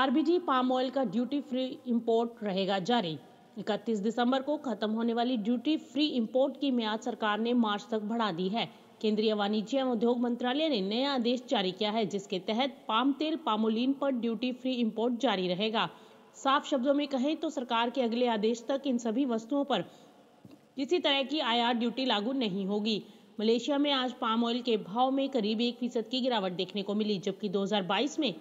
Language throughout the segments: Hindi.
आरबीजी पाम ऑयल का ड्यूटी फ्री इंपोर्ट रहेगा जारी 31 दिसंबर को खत्म होने वाली ड्यूटी फ्री इंपोर्ट की म्याद सरकार ने मार्च तक बढ़ा दी है केंद्रीय वाणिज्य एवं उद्योग मंत्रालय ने नया आदेश जारी किया है जिसके तहत पाम तेल पामोलिन पर ड्यूटी फ्री इंपोर्ट जारी रहेगा साफ शब्दों में कहें तो सरकार के अगले आदेश तक इन सभी वस्तुओं पर किसी तरह की आयात ड्यूटी लागू नहीं होगी मलेशिया में आज पाम ऑयल के भाव में करीब एक फीसद की गिरावट देखने को मिली जबकि 2022 में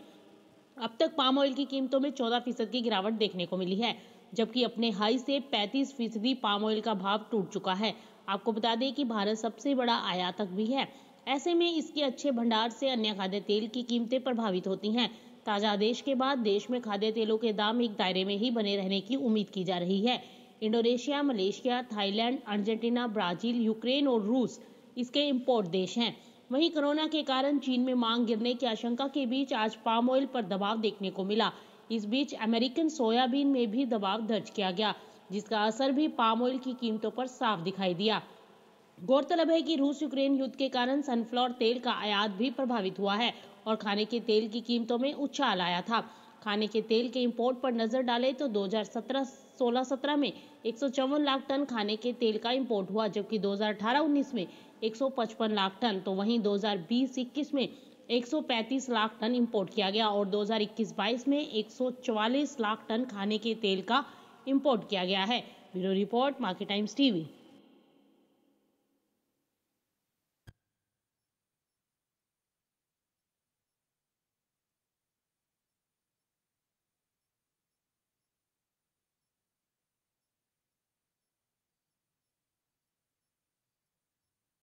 अब तक पाम ऑयल की कीमतों में चौदह फीसद की गिरावट देखने को मिली है जबकि अपने हाई से पैंतीस फीसदी पाम ऑयल का भाव टूट चुका है आपको बता दें कि भारत सबसे बड़ा आयातक भी है ऐसे में इसके अच्छे भंडार से अन्य खाद्य तेल की कीमतें प्रभावित होती हैं ताजा आदेश के बाद देश में खाद्य तेलों के दाम एक दायरे में ही बने रहने की उम्मीद की जा रही है Indonesia Malaysia Thailand Argentina Brazil Ukraine और रूस इसके इम्पोर्ट देश हैं वहीं कोरोना के कारण चीन में मांग गिरने की आशंका के बीच आज पाम ऑयल पर दबाव देखने को मिला इस बीच अमेरिकन सोयाबीन में भी दबाव दर्ज किया गया जिसका असर भी पाम ऑयल की कीमतों पर साफ दिखाई दिया गौरतलब है कि रूस यूक्रेन युद्ध के कारण सनफ्लावर तेल का आयात भी प्रभावित हुआ है और खाने के तेल की कीमतों में उछाल आया था खाने के तेल के इंपोर्ट पर नजर डालें तो 2017-16-17 में एक लाख टन खाने के तेल का इंपोर्ट हुआ जबकि 2018-19 में 155 लाख टन तो वहीं 2020-21 में 135 लाख टन इंपोर्ट किया गया और 2021-22 में 144 लाख टन खाने के तेल का इंपोर्ट किया गया है bureau report Market Times TV